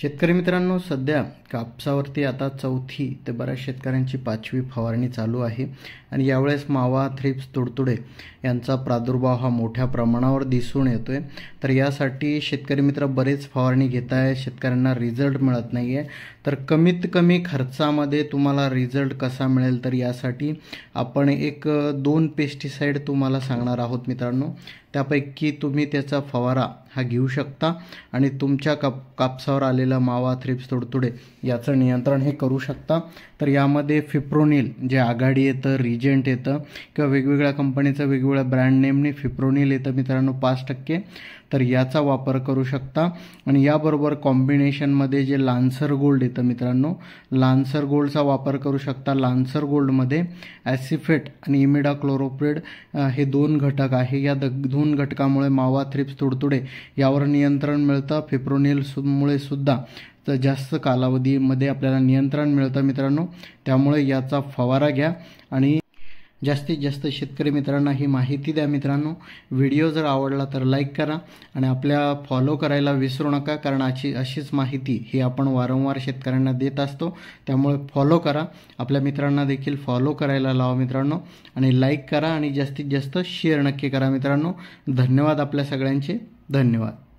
शेतकरी मित्रांनो सध्या कापसावरती आता चौथी ते बऱ्याच शेतकऱ्यांची पाचवी फवारणी चालू आहे आणि यावेळेस मावा थ्रिप्स तुडतुडे यांचा प्रादुर्भाव हा मोठ्या प्रमाणावर दिसून येतो आहे तर यासाठी शेतकरी मित्र बरेच फवारणी घेत आहे शेतकऱ्यांना रिझल्ट मिळत नाही आहे तर कमीत कमी खर्चामध्ये तुम्हाला रिझल्ट कसा मिळेल तर यासाठी आपण एक दोन पेस्टिसाईड तुम्हाला सांगणार आहोत मित्रांनो त्यापैकी तुम्ही त्याचा फवारा हा घेऊ शकता आणि तुमच्या कप कापसावर आलेला मावा थ्रिप्स तुडतुडे याचं नियंत्रण हे करू शकता तर यामध्ये फिप्रोनिल जे आघाडी येतं रिजेंट येतं किंवा वेगवेगळ्या कंपनीचं वेगवेगळ्या ब्रँड नेमने फिप्रोनिल येतं मित्रांनो पाच टक्के तर याचा वापर करू शकता आणि याबरोबर कॉम्बिनेशनमध्ये जे लान्सर गोल्ड येतं मित्रांनो लान्सर गोल्डचा वापर करू शकता लान्सर गोल्डमध्ये ॲसिफेट आणि क्लोरोप्रेड हे दोन घटक आहे या द दोन घटकामुळे मावा थ्रिप्स तुडतुडे यावर नियंत्रण मिळतं फेप्रोनिलमुळे सुद्धा तर जास्त कालावधीमध्ये आपल्याला नियंत्रण मिळतं मित्रांनो त्यामुळे याचा फवारा घ्या आणि जास्तीत जास्त शेतकरी मित्रांना ही माहिती द्या मित्रांनो व्हिडिओ जर आवडला तर लाईक करा आणि आपल्या फॉलो करायला विसरू नका कारण अशी अशीच माहिती ही आपण वारंवार शेतकऱ्यांना देत असतो त्यामुळे फॉलो करा आपल्या मित्रांना देखील फॉलो करायला लावा मित्रांनो आणि लाईक करा आणि जास्तीत जास्त शेअर नक्की करा मित्रांनो धन्यवाद आपल्या सगळ्यांचे धन्यवाद